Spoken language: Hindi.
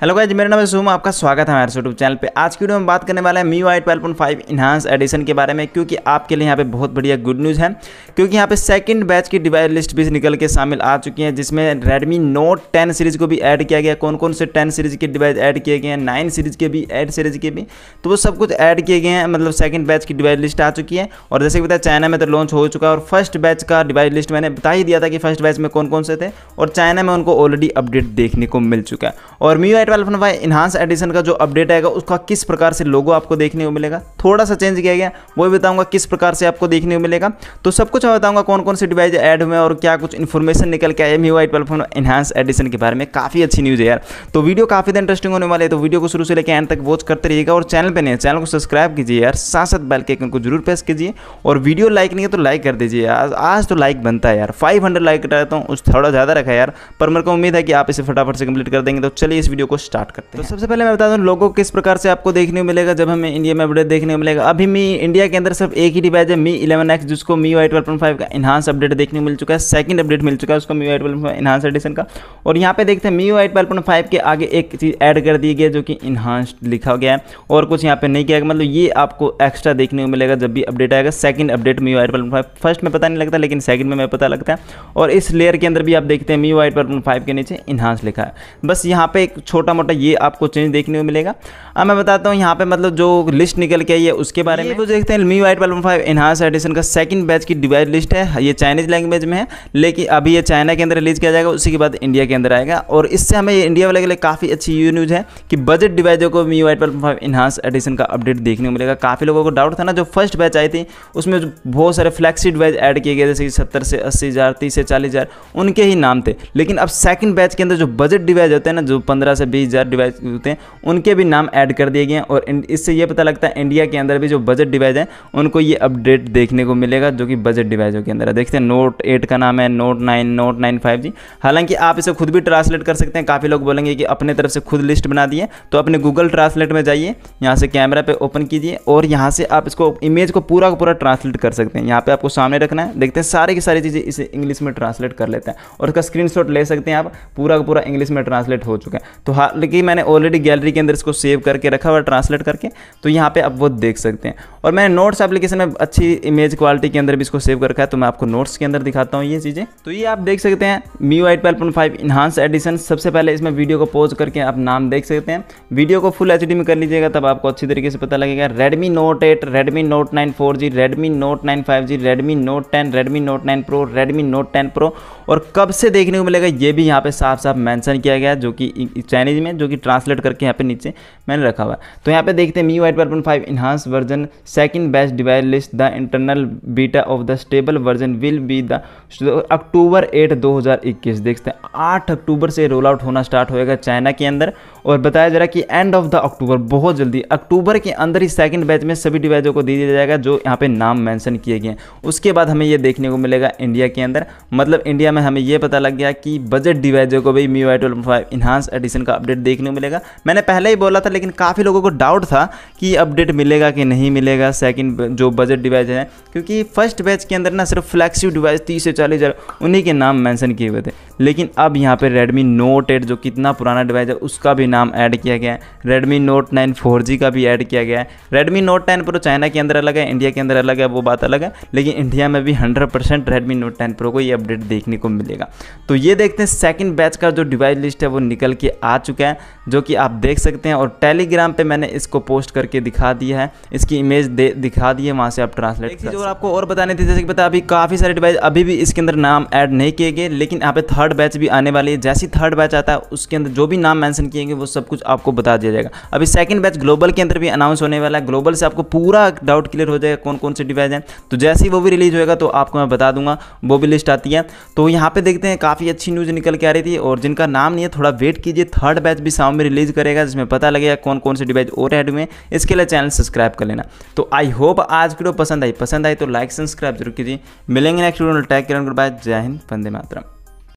हेलो गाइज मेरा नाम है सुम आपका स्वागत है हमारे यूट्यूब चैनल पे आज की वीडियो में बात करने वाले हैं MIUI twelve point five edition के बारे में क्योंकि आपके लिए यहाँ पे बहुत बढ़िया गुड न्यूज़ है क्योंकि यहाँ पे सेकंड बैच की डिवाइस लिस्ट भी निकल के शामिल आ चुकी है जिसमें रेडमी नोट टेन सीरीज़ को भी ऐड किया गया कौन कौन से टेन सीरीज़ के डिवाइस ऐड किए गए हैं नाइन सीरीज़ के भी एट सीरीज़ के भी तो वो सब कुछ ऐड किए गए हैं मतलब सेकंड बैच की डिवाइस लिस्ट आ चुकी है और जैसे कि बताया चाइना में तो लॉन्च हो चुका है और फर्स्ट बैच का डिवाइस लिस्ट मैंने बता ही दिया था कि फर्स्ट बैच में कौन कौन से थे और चाइना में उनको ऑलरेडी अपडेट देखने को मिल चुका है और मी आई ट्वेल्व वाई इन्हांस एडिशन का जो अपडेट आएगा उसका किस प्रकार से लोगो आपको देखने को मिलेगा थोड़ा सा चेंज किया गया वो भी बताऊंगा किस प्रकार से आपको देखने को मिलेगा तो सब कुछ मैं बताऊंगा कौन कौन से डिवाइस ऐड हुए और क्या कुछ इन्फॉर्मेशन निकल के I M U I twelve enhance edition के बारे में काफ़ी अच्छी न्यूज़ है यार तो वीडियो काफ़ी इंटरेस्टिंग होने वाले तो वीडियो को शुरू से लेकर एंड तक वॉच करते रहिएगा और चैनल पर नहीं चैनल को सब्सक्राइब कीजिए यार साथ साथ बैल के उनको जरूर प्रेस कीजिए और वीडियो लाइक नहीं है तो लाइक कर दीजिए आज तो लाइक बनता है यार फाइव हंड्रेड लाइक रहता हूँ उस थोड़ा ज़्यादा रखा है यार पर मेरे को उम्मीद है कि आप इसे फटाफट से कंप्लीट कर देंगे तो चलिए इस वीडियो को स्टार्ट करते तो हैं तो सबसे पहले मैं बता दूं लोगों किस प्रकार से आपको देखने को मिलेगा जब हमें इंडिया में अपडेट देखने को मिलेगा अभी मी इंडिया के अंदर सिर्फ एक ही डिवाइस है मी इलेवन एक्स जिसको MIUI twelve point five का इनहांस अपडेट देखने को मिल चुका है सेकंड अपडेट मिल चुका है उसको MIUI twelve enhance edition का और यहाँ पे देखते हैं MIUI twelve point five के आगे एक चीज़ ऐड कर दी गई जो कि इनहांस लिखा गया है और कुछ यहाँ पे नहीं किया गया मतलब ये आपको एक्स्ट्रा देखने को मिलेगा जब भी अपडेट आएगा second update MIUI twelve five first में पता नहीं लगता लेकिन सेकंड में पता लगता है और इस लेयर के अंदर भी आप देखते हैं MIUI twelve point five के नीचे इनहांस लिखा है बस यहाँ पे एक छोटा छोटा मोटा ये आपको चेंज देखने को मिलेगा अब मैं बताता हूँ यहाँ पे मतलब जो लिस्ट निकल के आई है उसके बारे में तो देखते हैं MIUI twelve five enhance edition का सेकंड बैच की डिवाइड लिस्ट है ये चाइनीज लैंग्वेज में है लेकिन अभी ये चाइना के अंदर रिलीज किया जाएगा उसी के बाद इंडिया के अंदर आएगा और इससे हमें इंडिया वाले के लिए काफ़ी अच्छी यू न्यूज़ है कि बजट डिवाइसों को MIUI twelve five enhance edition का अपडेट देखने को मिलेगा काफ़ी लोगों को डाउट था ना जो फर्स्ट बैच आई थी उसमें बहुत सारे फ्लैक्सी डिवाइज ऐड किए गए जैसे कि सत्तर से अस्सी हज़ार से चालीस उनके ही नाम थे लेकिन अब सेकेंड बैच के अंदर जो बजट डिवाइज होते हैं ना जो पंद्रह से बीस हज़ार डिवाइस होते हैं उनके भी नाम ऐड कर दिए गए हैं और इससे ये पता लगता है इंडिया के अंदर भी जो बजट डिवाइस हैं उनको ये अपडेट देखने को मिलेगा जो कि बजट डिवाइसों के अंदर है देखते हैं नोट एट का नाम है Note nine Note nine five G हालांकि आप इसे खुद भी ट्रांसलेट कर सकते हैं काफ़ी लोग बोलेंगे कि अपने तरफ से खुद लिस्ट बना दिए तो अपने गूगल ट्रांसलेट में जाइए यहाँ से कैमरा पर ओपन कीजिए और यहाँ से आप इसको इमेज को पूरा का पूरा ट्रांसलेट कर सकते हैं यहाँ पर आपको सामने रखना है देखते हैं सारी की सारी चीज़ें इसे इंग्लिश में ट्रांसलेट कर लेते हैं और उसका स्क्रीन ले सकते हैं आप पूरा का पूरा इंग्लिश में ट्रांसलेट हो चुका है तो तो हालांकि मैंने ऑलरेडी गैलरी के अंदर इसको सेव करके रखा हुआ ट्रांसलेट करके तो यहाँ पे आप वो देख सकते हैं और मैंने नोट्स एप्लीकेशन में अच्छी इमेज क्वालिटी के अंदर भी इसको सेव कर रखा है तो मैं आपको नोट्स के अंदर दिखाता हूँ ये चीज़ें तो ये आप देख सकते हैं MIUI twelve point five enhance edition सबसे पहले इसमें वीडियो को पोज करके आप नाम देख सकते हैं वीडियो को फुल एच में कर लीजिएगा तब आपको अच्छी तरीके से पता लगेगा Redmi Note eight Redmi Note nine four G Redmi Note nine five G Redmi note ten Redmi Note nine Pro Redmi note ten Pro और कब से देखने को मिलेगा ये भी यहाँ पर साफ साफ मैंशन किया गया जो कि चाइनीज में जो कि ट्रांसलेट करके यहाँ पे नीचे मैंने रखा हुआ तो यहाँ पे देखते हैं MIUI point five enhance version second best device list the internal beta of the stable version will be the October eight दो देखते हैं आठ अक्टूबर से रोल आउट होना स्टार्ट होएगा चाइना के अंदर और बताया जा रहा कि एंड ऑफ द अक्टूबर बहुत जल्दी अक्टूबर के अंदर ही सेकंड बैच में सभी डिवाइसों को दे दिया जाएगा जो यहाँ पे नाम मेंशन किए गए हैं उसके बाद हमें ये देखने को मिलेगा इंडिया के अंदर मतलब इंडिया में हमें ये पता लग गया कि बजट डिवाइसों को भी MIUI twelve five enhance edition का अपडेट देखने को मिलेगा मैंने पहले ही बोला था लेकिन काफ़ी लोगों को डाउट था कि अपडेट मिलेगा कि नहीं मिलेगा सेकंड जो बजट डिवाइस है क्योंकि फर्स्ट बैच के अंदर ना सिर्फ फ्लैक्सिव डिवाइस तीस से चालीस उन्हीं के नाम मैंसन किए हुए थे लेकिन अब यहाँ पर रेडमी नोट एट जो कितना पुराना डिवाइस है उसका भी नाम ऐड किया गया है रेडमी नोट नाइन फोर का भी ऐड किया गया है Redmi note ten Pro China के अंदर अलग है इंडिया के अंदर अलग है वो बात अलग है लेकिन इंडिया में भी hundred percent Redmi note ten pro को ये अपडेट देखने को मिलेगा तो ये देखते हैं सेकंड बैच का जो डिवाइस लिस्ट है वो निकल के आ चुका है जो कि आप देख सकते हैं और टेलीग्राम पे मैंने इसको पोस्ट करके दिखा दिया है इसकी इमेज दे दिखा दी है वहाँ से आप ट्रांसलेट कर और आपको और बताने थे जैसे कि पता अभी काफ़ी सारे डिवाइस अभी भी इसके अंदर नाम ऐड नहीं किए गए लेकिन यहाँ पे थर्ड बैच भी आने वाली है जैसी थर्ड बैच आता है उसके अंदर जो भी नाम मैंसन किए गए वो सब कुछ आपको बता दिया जाएगा अभी सेकंड बैच ग्लोबल के अंदर भी अनाउंस होने वाला है ग्लोबल से आपको पूरा डाउट क्लियर हो जाएगा कौन कौन से डिवाइस हैं तो जैसे ही वो भी रिलीज होएगा तो आपको मैं बता दूंगा वो भी लिस्ट आती है तो यहाँ पर देखते हैं काफ़ी अच्छी न्यूज़ निकल के आ रही थी और जिनका नाम नहीं है थोड़ा वेट कीजिए थर्ड थर्ड बैच भी शाम में रिलीज करेगा जिसमें पता लगेगा कौन कौन से डिवाइस और एड हुए इसके लिए चैनल सब्सक्राइब कर लेना तो आई होप आज वीडियो पसंद आई पसंद आई तो लाइक सब्सक्राइब जरूर कीजिए मिलेंगे next video tag Kiran good bye जय हिंद वंदे मातरम